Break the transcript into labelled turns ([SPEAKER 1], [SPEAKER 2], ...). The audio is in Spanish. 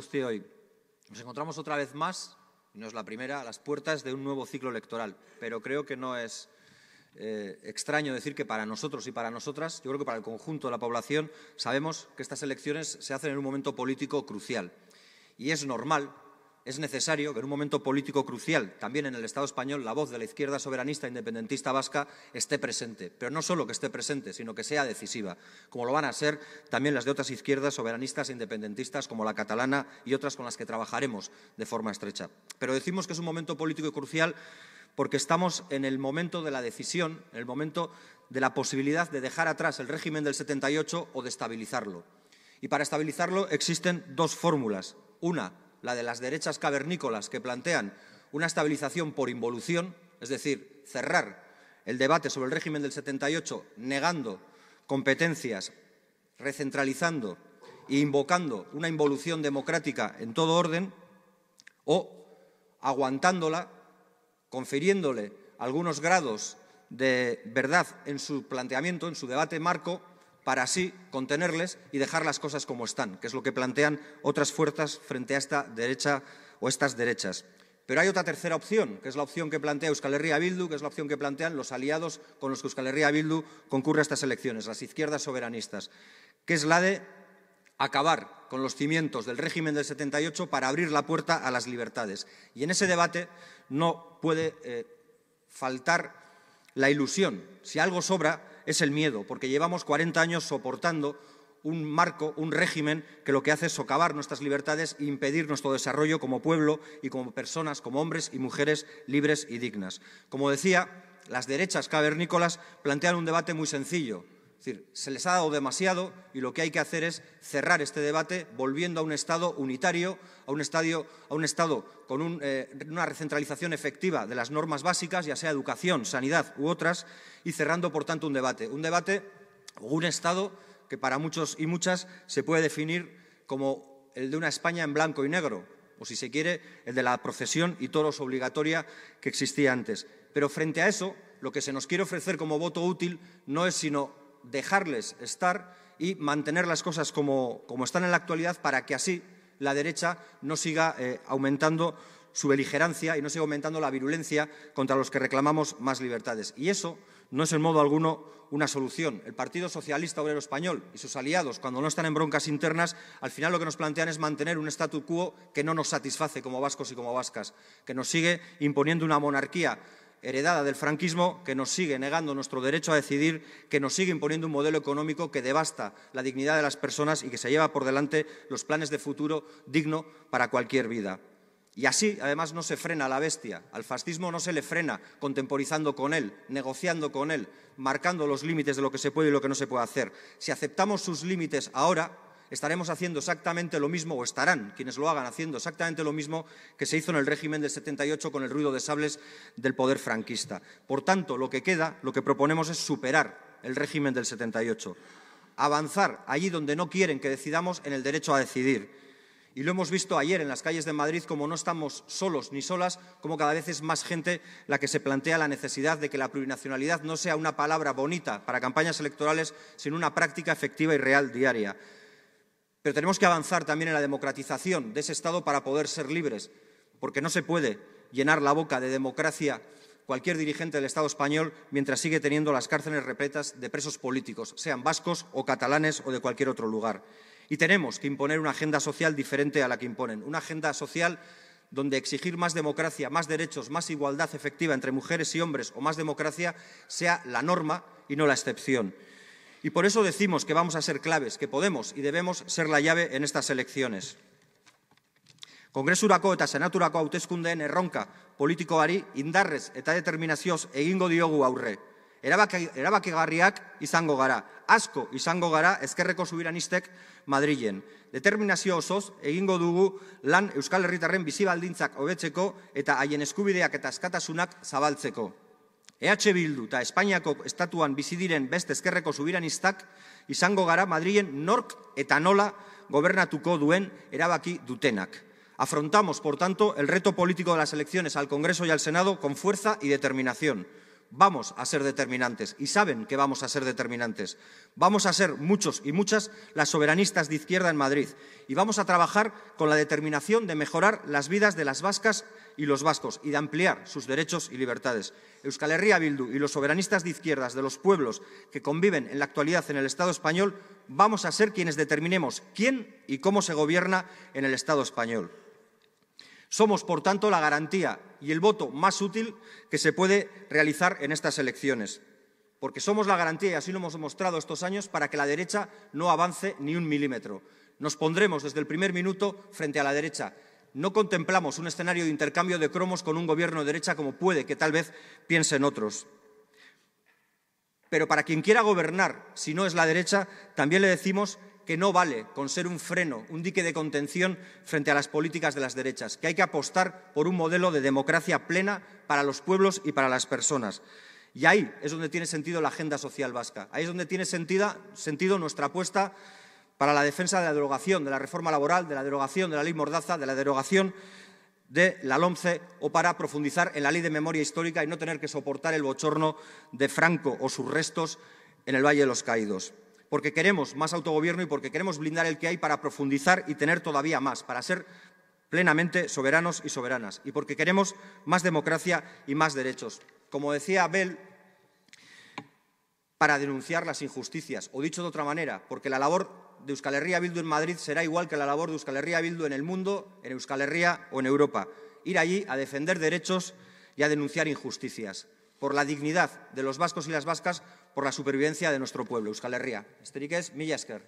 [SPEAKER 1] usted hoy. Nos encontramos otra vez más, y no es la primera, a las puertas de un nuevo ciclo electoral, pero creo que no es eh, extraño decir que para nosotros y para nosotras, yo creo que para el conjunto de la población, sabemos que estas elecciones se hacen en un momento político crucial. Y es normal es necesario que en un momento político crucial, también en el Estado español, la voz de la izquierda soberanista independentista vasca esté presente. Pero no solo que esté presente, sino que sea decisiva, como lo van a ser también las de otras izquierdas soberanistas e independentistas como la catalana y otras con las que trabajaremos de forma estrecha. Pero decimos que es un momento político crucial porque estamos en el momento de la decisión, en el momento de la posibilidad de dejar atrás el régimen del 78 o de estabilizarlo. Y para estabilizarlo existen dos fórmulas. Una, la de las derechas cavernícolas, que plantean una estabilización por involución, es decir, cerrar el debate sobre el régimen del 78 negando competencias, recentralizando e invocando una involución democrática en todo orden, o aguantándola, confiriéndole algunos grados de verdad en su planteamiento, en su debate marco, para así contenerles y dejar las cosas como están, que es lo que plantean otras fuerzas frente a esta derecha o estas derechas. Pero hay otra tercera opción, que es la opción que plantea Euskal Herria Bildu, que es la opción que plantean los aliados con los que Euskal Herria Bildu concurre a estas elecciones, las izquierdas soberanistas, que es la de acabar con los cimientos del régimen del 78 para abrir la puerta a las libertades. Y en ese debate no puede eh, faltar la ilusión. Si algo sobra es el miedo, porque llevamos 40 años soportando un marco, un régimen que lo que hace es socavar nuestras libertades e impedir nuestro desarrollo como pueblo y como personas, como hombres y mujeres libres y dignas. Como decía, las derechas cavernícolas plantean un debate muy sencillo. Es decir, se les ha dado demasiado y lo que hay que hacer es cerrar este debate volviendo a un Estado unitario, a un, a un Estado con eh, una recentralización efectiva de las normas básicas, ya sea educación, sanidad u otras, y cerrando, por tanto, un debate. Un debate o un Estado que para muchos y muchas se puede definir como el de una España en blanco y negro, o si se quiere, el de la procesión y toros obligatoria que existía antes. Pero frente a eso, lo que se nos quiere ofrecer como voto útil no es sino dejarles estar y mantener las cosas como, están en la actualidad para que así la derecha no siga eh, aumentando su beligerancia y no siga aumentando la virulencia contra los que reclamamos más libertades. Y eso no es en modo alguno una solución. El Partido Socialista Obrero Español y sus aliados, cuando no están en broncas internas, al final lo que nos plantean es mantener un statu quo que no nos satisface como vascos y como vascas, que nos sigue imponiendo una monarquía heredada del franquismo que nos sigue negando nuestro derecho a decidir, que nos sigue imponiendo un modelo económico que devasta la dignidad de las personas y que se lleva por delante los planes de futuro digno para cualquier vida. Y así, además, no se frena a la bestia. Al fascismo no se le frena contemporizando con él, negociando con él, marcando los límites de lo que se puede y lo que no se puede hacer. Si aceptamos sus límites ahora, estaremos haciendo exactamente lo mismo, o estarán quienes lo hagan haciendo exactamente lo mismo que se hizo en el régimen del 78 con el ruido de sables del poder franquista. Por tanto, lo que queda, lo que proponemos es superar el régimen del 78, avanzar allí donde no quieren que decidamos en el derecho a decidir. Y lo hemos visto ayer en las calles de Madrid, como no estamos solos ni solas, como cada vez es más gente la que se plantea la necesidad de que la plurinacionalidad no sea una palabra bonita para campañas electorales, sino una práctica efectiva y real diaria. Pero tenemos que avanzar también en la democratización de ese Estado para poder ser libres, porque no se puede llenar la boca de democracia cualquier dirigente del Estado español mientras sigue teniendo las cárceles repletas de presos políticos, sean vascos o catalanes o de cualquier otro lugar. Y tenemos que imponer una agenda social diferente a la que imponen, una agenda social donde exigir más democracia, más derechos, más igualdad efectiva entre mujeres y hombres o más democracia sea la norma y no la excepción. Y por eso decimos que vamos a ser claves, que podemos y debemos ser la llave en estas elecciones. Kongresurako eta senaturako hautezkundeen erronka politikoari indarrez eta determinazioz egingo diogu aurre. Erabakigarriak erabaki izango gara, asko izango gara ezkerreko subiranistek Madrilen. Determinazio osoz egingo dugu lan Euskal Herritarren bizibaldintzak hobetzeko eta haien eskubideak eta askatasunak zabaltzeko. EH Bildu eta Espainiako estatuan bizi diren beste ezkerreko subiranistak izango gara Madrilen nork eta nola gobernatuko duen erabaki dutenak. Afrontamos, por tanto, el reto político de las elecciones al Congreso y al Senado con fuerza y determinación. vamos a ser determinantes y saben que vamos a ser determinantes. Vamos a ser muchos y muchas las soberanistas de izquierda en Madrid y vamos a trabajar con la determinación de mejorar las vidas de las vascas y los vascos y de ampliar sus derechos y libertades. Euskal Herria Bildu y los soberanistas de izquierdas de los pueblos que conviven en la actualidad en el Estado español vamos a ser quienes determinemos quién y cómo se gobierna en el Estado español. Somos, por tanto, la garantía y el voto más útil que se puede realizar en estas elecciones, porque somos la garantía, y así lo hemos mostrado estos años, para que la derecha no avance ni un milímetro. Nos pondremos desde el primer minuto frente a la derecha. No contemplamos un escenario de intercambio de cromos con un gobierno de derecha como puede que tal vez piensen otros. Pero para quien quiera gobernar, si no es la derecha, también le decimos que no vale con ser un freno, un dique de contención frente a las políticas de las derechas, que hay que apostar por un modelo de democracia plena para los pueblos y para las personas. Y ahí es donde tiene sentido la agenda social vasca, ahí es donde tiene sentido, nuestra apuesta para la defensa de la derogación de la reforma laboral, de la derogación de la ley Mordaza, de la derogación de la LOMCE o para profundizar en la ley de memoria histórica y no tener que soportar el bochorno de Franco o sus restos en el Valle de los Caídos porque queremos más autogobierno y porque queremos blindar el que hay para profundizar y tener todavía más, para ser plenamente soberanos y soberanas, y porque queremos más democracia y más derechos. Como decía Abel, para denunciar las injusticias, o dicho de otra manera, porque la labor de Euskal Herria Bildu en Madrid será igual que la labor de Euskal Herria Bildu en el mundo, en Euskal Herria o en Europa. Ir allí a defender derechos y a denunciar injusticias por la dignidad de los vascos y las vascas, por la supervivencia de nuestro pueblo, Euskal Herria. millasker.